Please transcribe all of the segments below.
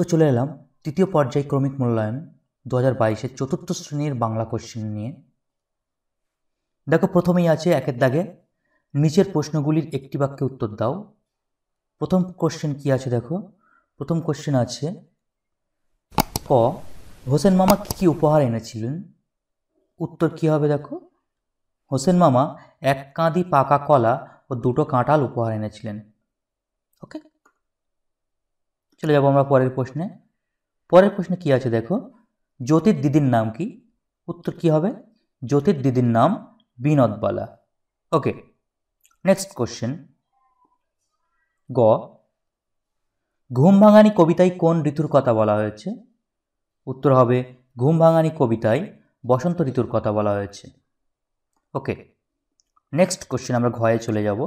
তো চলে এলাম তৃতীয় ক্রমিক মূল্যায়ন দু হাজার বাইশের চতুর্থ শ্রেণীর বাংলা কোশ্চেন নিয়ে দেখো প্রথমেই আছে একের দাগে নিচের প্রশ্নগুলির একটি বাক্যে উত্তর দাও প্রথম কোশ্চেন কি আছে দেখো প্রথম কোশ্চেন আছে ক হোসেন মামা কী কী উপহার এনেছিলেন উত্তর কি হবে দেখো হোসেন মামা এক কাঁদি পাকা কলা ও দুটো কাঁটাল উপহার এনেছিলেন ওকে চলে যাব আমরা পরের প্রশ্নে পরের প্রশ্নে কি আছে দেখো জ্যোতির দিদির নাম কি উত্তর কি হবে জ্যোতির দিদির নাম বিনোদবালা ওকে নেক্সট কোশ্চেন গ ঘুম ভাঙানি কবিতায় কোন ঋতুর কথা বলা হয়েছে উত্তর হবে ঘুম ভাঙানি কবিতায় বসন্ত ঋতুর কথা বলা হয়েছে ওকে নেক্সট কোশ্চেন আমরা ঘয়ে চলে যাব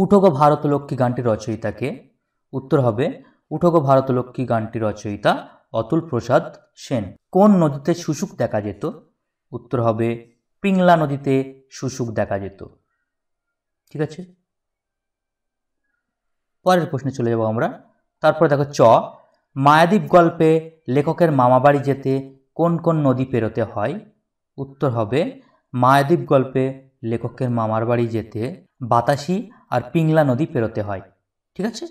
উঠো ভারত লক্ষ্মী গানটি রচয়িতাকে উত্তর হবে ভারত ভারতলক্ষ্মী গানটি রচয়িতা অতুল প্রসাদ সেন কোন নদীতে শুশুক দেখা যেত উত্তর হবে পিংলা নদীতে শুশুক দেখা যেত ঠিক আছে পরের প্রশ্নে চলে যাব আমরা তারপরে দেখো চ মায়াদ্বীপ গল্পে লেখকের মামাবাড়ি যেতে কোন কোন নদী পেরোতে হয় উত্তর হবে মায়াদ্বীপ গল্পে লেখকের মামার বাড়ি যেতে বাতাসি আর পিংলা নদী পেরোতে হয় ঠিক আছে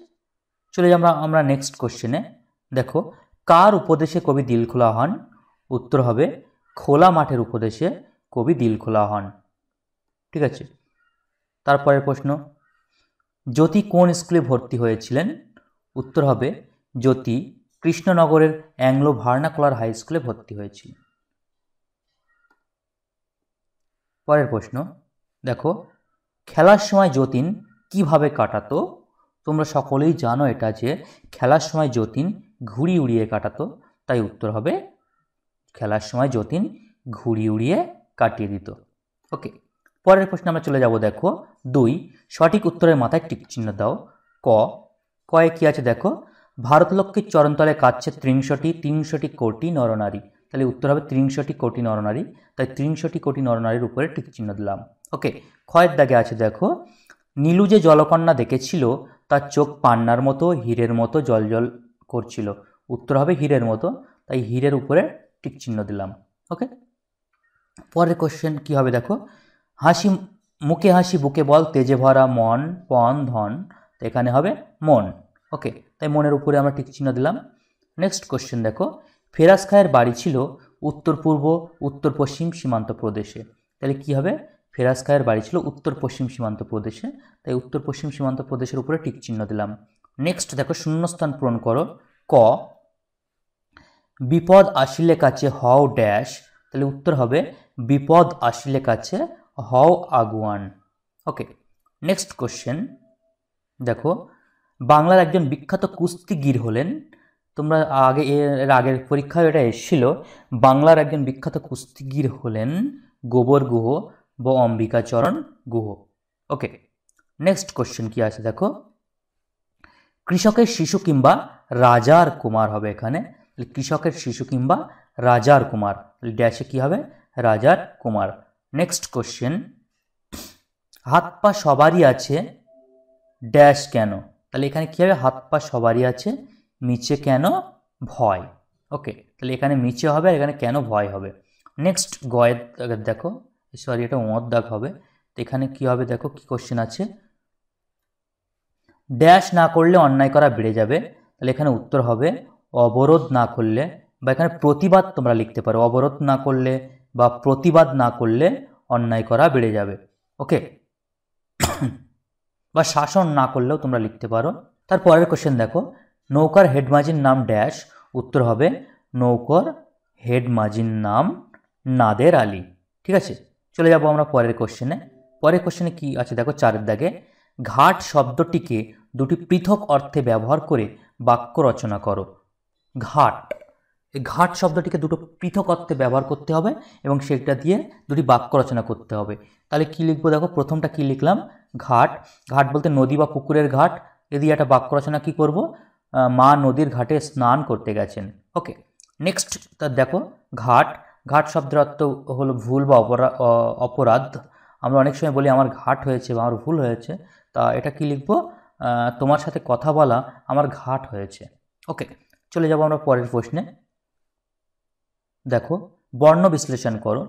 চলে যাই আমরা নেক্সট কোশ্চেনে দেখো কার উপদেশে কবি দিল খোলা হন উত্তর হবে খোলা মাঠের উপদেশে কবি দিল খোলা হন ঠিক আছে তারপরের প্রশ্ন জ্যোতি কোন স্কুলে ভর্তি হয়েছিলেন উত্তর হবে জ্যোতি কৃষ্ণনগরের অ্যাংলো ভার্নাকোলার হাই স্কুলে ভর্তি হয়েছিল পরের প্রশ্ন দেখো খেলার সময় যতীন কিভাবে কাটাতো তোমরা সকলেই জানো এটা যে খেলার সময় যতীন ঘুড়ি উড়িয়ে কাটাতো তাই উত্তর হবে খেলার সময় যতীন ঘুড়ি উড়িয়ে কাটিয়ে দিত ওকে পরের প্রশ্নে আমরা চলে যাব দেখো দুই সঠিক উত্তরের মাথায় টিক চিহ্ন দাও ক কয়ে কী আছে দেখো ভারতলক্ষ্মীর চরণতলে কাটছে ত্রিংশটি তিনশোটি কোটি নরনারী তাহলে উত্তর হবে ত্রিংশটি কোটি নরনারী তাই ত্রিংশটি কোটি নরনারীর উপরে টিক চিহ্ন দিলাম ওকে ক্ষয়ের দাগে আছে দেখো নীলু যে জলকন্যা দেখেছিল তার চোখ পান্নার মতো হীরের মতো জল করছিল উত্তর হবে হীরের মতো তাই হীরের উপরে টিক চিহ্ন দিলাম ওকে পরের কোশ্চেন কী হবে দেখো হাসি মুখে হাসি বুকে বল তেজে ভরা মন পণ ধন তো এখানে হবে মন ওকে তাই মনের উপরে আমরা টিক চিহ্ন দিলাম নেক্সট কোশ্চেন দেখো ফেরাজ খায়ের বাড়ি ছিল উত্তর পূর্ব উত্তর পশ্চিম সীমান্ত প্রদেশে তাহলে কী হবে ফেরাজ খায়ের বাড়ি ছিল উত্তর পশ্চিম সীমান্ত প্রদেশে তাই উত্তর পশ্চিম সীমান্ত প্রদেশের উপরে টিক চিহ্ন দিলাম নেক্সট দেখো শূন্যস্থান পূরণ করো ক বিপদ আসিলে কাছে হও ড্যাশ তাহলে উত্তর হবে বিপদ আসিলে কাছে হও আগুয়ান ওকে নেক্সট কোশ্চেন দেখো বাংলার একজন বিখ্যাত কুস্তিগির হলেন তোমরা আগে এর আগের পরীক্ষায় এটা এসেছিল বাংলার একজন বিখ্যাত কুস্তিগির হলেন গোবর গুহ ব Ambikacharan Guha okay next question কি আছে দেখো কৃষকের শিশু কিংবা রাজার কুমার হবে এখানে কৃষকের শিশু কিংবা রাজার কুমার ড্যাশে কি হবে রাজার কুমার নেক্সট কোশ্চেন হাত পা সবারই আছে ড্যাশ কেন তাহলে এখানে কী হবে হাত পা সবারই আছে মিচে কেন ভয় ওকে তাহলে এখানে মিচে হবে আর এখানে কেন ভয় হবে নেক্সট গয়ের দেখো সরি এটা অমর দাগ হবে তো এখানে কী হবে দেখো কি কোশ্চেন আছে ড্যাশ না করলে অন্যায় করা বেড়ে যাবে তাহলে এখানে উত্তর হবে অবরোধ না করলে বা এখানে প্রতিবাদ তোমরা লিখতে পারো অবরোধ না করলে বা প্রতিবাদ না করলে অন্যায় করা বেড়ে যাবে ওকে বা শাসন না করলেও তোমরা লিখতে পারো তার পরের কোশ্চেন দেখো নৌকার হেড নাম ড্যাশ উত্তর হবে নৌকর হেড নাম নাদের আলী ঠিক আছে চলে যাব আমরা পরের কোশ্চেনে পরের কোশ্চেনে কি আছে দেখো চারের দাগে ঘাট শব্দটিকে দুটি পৃথক অর্থে ব্যবহার করে বাক্য রচনা করো ঘাট এই ঘাট শব্দটিকে দুটো পৃথক অর্থে ব্যবহার করতে হবে এবং সেটা দিয়ে দুটি বাক্য রচনা করতে হবে তাহলে কি লিখবো দেখো প্রথমটা কী লিখলাম ঘাট ঘাট বলতে নদী বা পুকুরের ঘাট এ দিয়ে একটা বাক্য রচনা কী করব মা নদীর ঘাটে স্নান করতে গেছেন ওকে নেক্সট তার দেখো ঘাট ঘাট শব্দের অর্থ হলো ভুল বা অপরাধ আমরা অনেক সময় বলি আমার ঘাট হয়েছে বা আমার ভুল হয়েছে তা এটা কি লিখবো তোমার সাথে কথা বলা আমার ঘাট হয়েছে ওকে চলে যাব আমরা পরের প্রশ্নে দেখো বর্ণ বিশ্লেষণ করো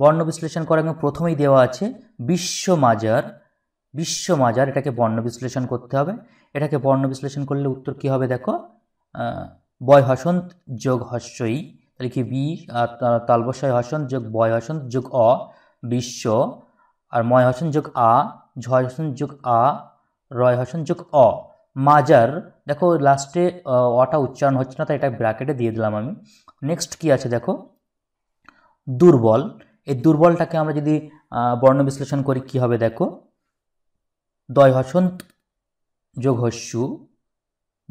বর্ণ বিশ্লেষণ করার প্রথমেই দেওয়া আছে বিশ্ব মাজার বিশ্ব মাজার এটাকে বর্ণ বিশ্লেষণ করতে হবে এটাকে বর্ণ বিশ্লেষণ করলে উত্তর কী হবে দেখো বয় হসন্ত যোগ হস্যই তাহলে বি আর তালবসায় হসন যোগ বয় হসন যোগ অ বিশ্ব আর ময় হসন যোগ আ ঝয় হসন যোগ আ রয় হসন যোগ অ মাজার দেখো লাস্টে অটা উচ্চারণ হচ্ছে না তাই এটা ব্র্যাকেটে দিয়ে দিলাম আমি নেক্সট কি আছে দেখো দুর্বল এই দুর্বলটাকে আমরা যদি বর্ণ বিশ্লেষণ করি কি হবে দেখো দয় হসন্ত যোগ হস্যু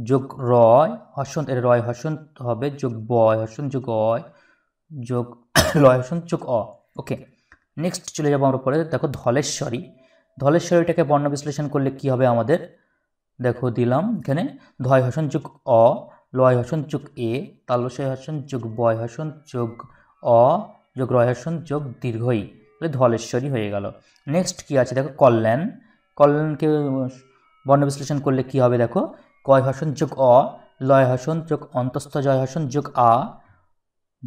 যোগ রয় হসন এর রয় হসন হবে যোগ বয় হসন যোগ অয় যোগ লয় হসন যোগ অ ওকে নেক্সট চলে যাবো আমরা পরে দেখো ধলেশ্বরী ধলেশ্বরীটাকে বর্ণ বিশ্লেষণ করলে কি হবে আমাদের দেখো দিলাম এখানে ধয় হসন যোগ অ লয় হসন যোগ এ তালশয় হসন যোগ বয় হসন যোগ অ যোগ রয় হসন যোগ দীর্ঘই তাহলে ধলেশ্বরী হয়ে গেল নেক্সট কি আছে দেখো কল্যাণ কল্যাণকে বর্ণ বিশ্লেষণ করলে কি হবে দেখো কয় হসন যোগ অ লয় হসন যোগ অন্তস্থ জয় হসন যোগ আ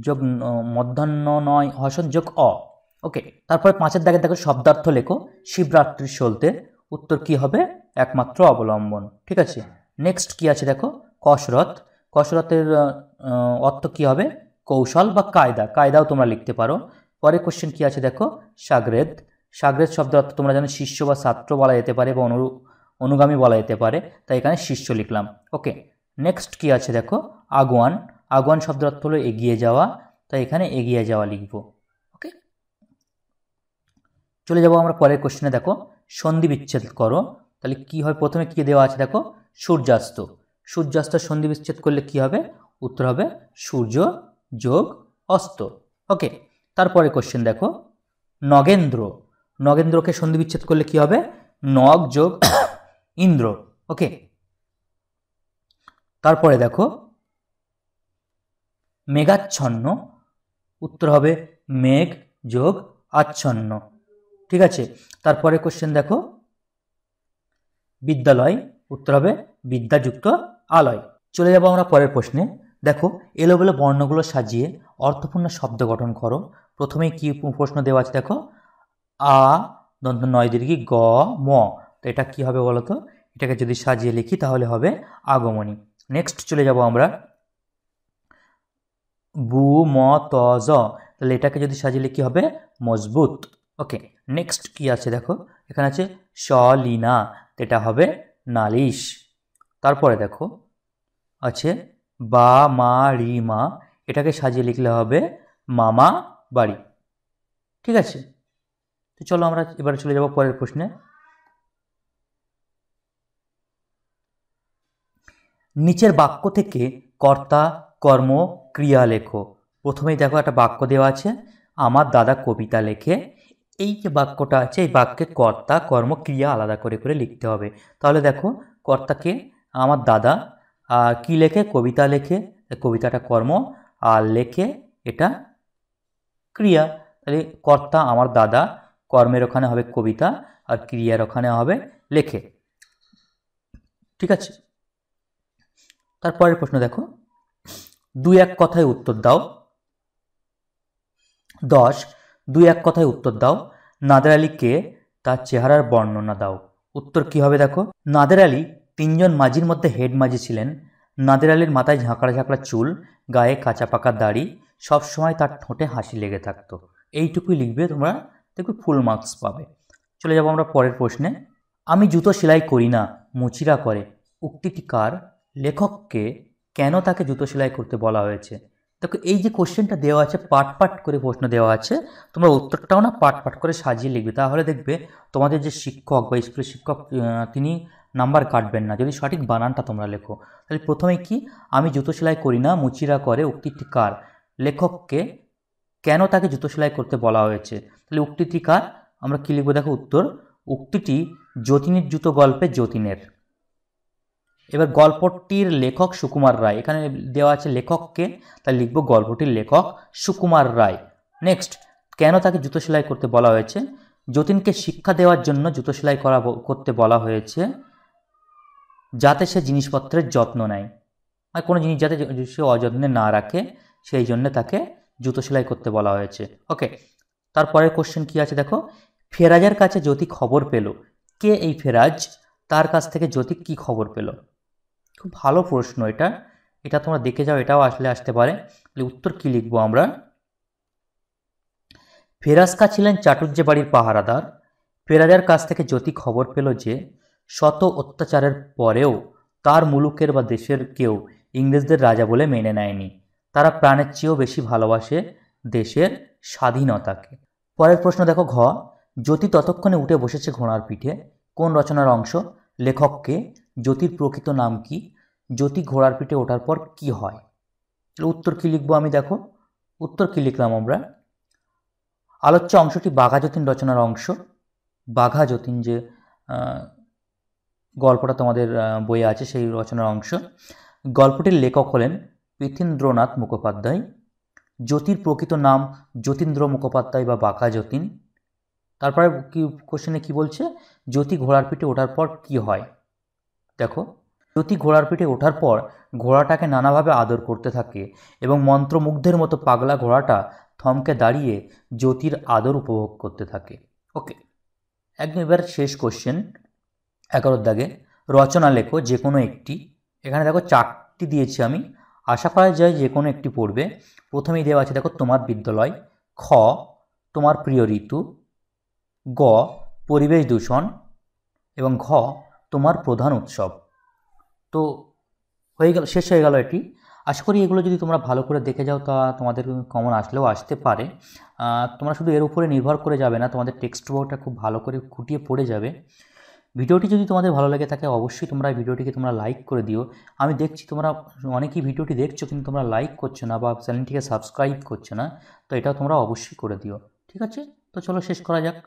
যোগ মধ্যাহ্ন নয় হসন যোগ অ ওকে তারপরে পাঁচের দাগে দেখো শব্দার্থ লেখো শিবরাত্রির সলতে উত্তর কি হবে একমাত্র অবলম্বন ঠিক আছে নেক্সট কি আছে দেখো কসরত কসরতের অর্থ কি হবে কৌশল বা কায়দা কায়দাও তোমরা লিখতে পারো পরের কোশ্চেন কি আছে দেখো সাগরেদ সাগরেদ শব্দের অর্থ তোমরা জানো শিষ্য বা ছাত্র বলা যেতে পারে বা অনুরূপ অনুগামী বলা যেতে পারে তাই এখানে শিষ্য লিখলাম ওকে নেক্সট কি আছে দেখো আগুয়ান আগুয়ান শব্দ অর্থ হলো এগিয়ে যাওয়া তাই এখানে এগিয়ে যাওয়া লিখব ওকে চলে যাব আমরা পরের কোশ্চেনে দেখো সন্ধি বিচ্ছেদ করো তাহলে কি হয় প্রথমে কি দেওয়া আছে দেখো সূর্যাস্ত সূর্যাস্ত সন্ধি বিচ্ছেদ করলে কি হবে উত্তর হবে সূর্য যোগ অস্ত ওকে তারপরে কোশ্চেন দেখো নগেন্দ্র নগেন্দ্রকে সন্ধি বিচ্ছেদ করলে কি হবে নগ যোগ ইন্দ্র ওকে তারপরে দেখো মেঘাচ্ছন্ন উত্তর হবে মেঘ যোগ আচ্ছন্ন ঠিক আছে তারপরে কোশ্চেন দেখো বিদ্যালয় উত্তর হবে বিদ্যাযুক্ত আলয় চলে যাবো আমরা পরের প্রশ্নে দেখো এলোবেলো বর্ণগুলো সাজিয়ে অর্থপূর্ণ শব্দ গঠন করো প্রথমে কি প্রশ্ন দেওয়া আছে দেখো আ দন্ত নয় দীর্ঘি গ ম তো এটা কি হবে বলো তো এটাকে যদি সাজিয়ে লিখি তাহলে হবে আগমনী নেক্সট চলে যাব আমরা বু ম ত জ তাহলে এটাকে যদি সাজিয়ে লিখি হবে মজবুত ওকে নেক্সট কি আছে দেখো এখানে আছে স সলিনা এটা হবে নালিশ তারপরে দেখো আছে বা মা রিমা এটাকে সাজিয়ে লিখলে হবে মামা বাড়ি ঠিক আছে তো চলো আমরা এবার চলে যাব পরের প্রশ্নে নিচের বাক্য থেকে কর্তা কর্ম ক্রিয়া লেখো প্রথমেই দেখো একটা বাক্য দেওয়া আছে আমার দাদা কবিতা লেখে এই যে বাক্যটা আছে এই বাক্যে কর্তা কর্ম ক্রিয়া আলাদা করে করে লিখতে হবে তাহলে দেখো কর্তাকে আমার দাদা আর কী লেখে কবিতা লেখে কবিতাটা কর্ম আর লেখে এটা ক্রিয়া তাহলে কর্তা আমার দাদা কর্মের ওখানে হবে কবিতা আর ক্রিয়ার ওখানে হবে লেখে ঠিক আছে তারপরের প্রশ্ন দেখো দুই এক কথায় উত্তর দাও দশ দুই এক কথায় উত্তর দাও নাদের আলী কে তার চেহারার বর্ণনা দাও উত্তর কি হবে দেখো নাদের আলী তিনজন মাঝির মধ্যে হেড মাঝি ছিলেন নাদের আলীর মাথায় ঝাঁকড়া ঝাঁকড়া চুল গায়ে কাঁচা পাকা দাড়ি সবসময় তার ঠোঁটে হাসি লেগে থাকতো এইটুকুই লিখবে তোমরা দেখবে ফুল মার্কস পাবে চলে যাবো আমরা পরের প্রশ্নে আমি জুতো সেলাই করি না মুচিরা করে উক্তিটি কার লেখককে কেন তাকে জুতো সেলাই করতে বলা হয়েছে দেখো এই যে কোশ্চেনটা দেওয়া আছে পাট পাট করে প্রশ্ন দেওয়া আছে তোমরা উত্তরটাও না পাট পাট করে সাজিয়ে লিখবে তাহলে দেখবে তোমাদের যে শিক্ষক বা স্কুলের শিক্ষক তিনি নাম্বার কাটবেন না যদি সঠিক বানানটা তোমরা লেখো তাহলে প্রথমে কি আমি জুতো সেলাই করি না মুচিরা করে উক্তিটি কার লেখককে কেন তাকে জুতো সেলাই করতে বলা হয়েছে তাহলে উক্তিটি কার আমরা কী লিখবো দেখো উত্তর উক্তিটি যতীনের জুতো গল্পে যতীনের এবার গল্পটির লেখক সুকুমার রায় এখানে দেওয়া আছে লেখককে তাই লিখব গল্পটির লেখক সুকুমার রায় নেক্সট কেন তাকে জুতো সেলাই করতে বলা হয়েছে যতীনকে শিক্ষা দেওয়ার জন্য জুতো সেলাই করা করতে বলা হয়েছে যাতে সে জিনিসপত্রের যত্ন নেয় আর কোনো জিনিস যাতে সে অযত্নে না রাখে সেই জন্য তাকে জুতো সেলাই করতে বলা হয়েছে ওকে তারপরের কোশ্চেন কি আছে দেখো ফেরাজের কাছে জ্যোতি খবর পেল কে এই ফেরাজ তার কাছ থেকে জ্যোতি কি খবর পেল খুব ভালো প্রশ্ন এটা এটা তোমরা দেখে যাও এটাও আসলে আসতে পারে তাহলে উত্তর কী লিখবো আমরা ফেরাজকা ছিলেন চাটুর্যে বাড়ির পাহারাদার ফেরাজার কাছ থেকে জ্যোতি খবর পেল যে শত অত্যাচারের পরেও তার মুলুকের বা দেশের কেউ ইংরেজদের রাজা বলে মেনে নেয়নি তারা প্রাণের চেয়েও বেশি ভালোবাসে দেশের স্বাধীনতাকে পরের প্রশ্ন দেখো ঘ জ্যোতি ততক্ষণে উঠে বসেছে ঘোড়ার পিঠে কোন রচনার অংশ লেখককে জ্যোতির প্রকৃত নাম কি জ্যোতি ঘোড়ার পিঠে ওঠার পর কি হয় উত্তর কী লিখবো আমি দেখো উত্তর কী লিখলাম আমরা আলোচ্য অংশটি বাঘা যতীন রচনার অংশ বাঘা যতীন যে গল্পটা তোমাদের বইয়ে আছে সেই রচনার অংশ গল্পটির লেখক হলেন পৃথীন্দ্রনাথ মুখোপাধ্যায় জ্যোতির প্রকৃত নাম যতীন্দ্র মুখোপাধ্যায় বা বাঘা যতীন তারপরে কি কোশ্চেনে কি বলছে জ্যোতি ঘোড়ার পিঠে ওঠার পর কি হয় দেখো জ্যোতি ঘোড়ার পিঠে ওঠার পর ঘোড়াটাকে নানাভাবে আদর করতে থাকে এবং মন্ত্রমুগ্ধের মতো পাগলা ঘোড়াটা থমকে দাঁড়িয়ে জ্যোতির আদর উপভোগ করতে থাকে ওকে একদম এবার শেষ কোশ্চেন এগারোর দাগে রচনা লেখো যে কোনো একটি এখানে দেখো চারটি দিয়েছি আমি আশা করা যায় যে কোনো একটি পড়বে প্রথমেই দেওয়া আছে দেখো তোমার বিদ্যালয় খ তোমার প্রিয় ঋতু গ পরিবেশ দূষণ এবং ঘ তোমার প্রধান উৎসব তো হয়ে গেল শেষ হয়ে গেল এটি আশা করি এগুলো যদি তোমরা ভালো করে দেখে যাও তা তোমাদের কমন আসলেও আসতে পারে তোমরা শুধু এর উপরে নির্ভর করে যাবে না তোমাদের টেক্সট বুকটা খুব ভালো করে খুঁটিয়ে পড়ে যাবে ভিডিওটি যদি তোমাদের ভালো লেগে থাকে অবশ্যই তোমরা ভিডিওটিকে তোমরা লাইক করে দিও আমি দেখছি তোমরা অনেকেই ভিডিওটি দেখছো কিন্তু তোমরা লাইক করছো না বা চ্যানেলটিকে সাবস্ক্রাইব করছো না তো এটাও তোমরা অবশ্যই করে দিও ঠিক আছে তো চলো শেষ করা যাক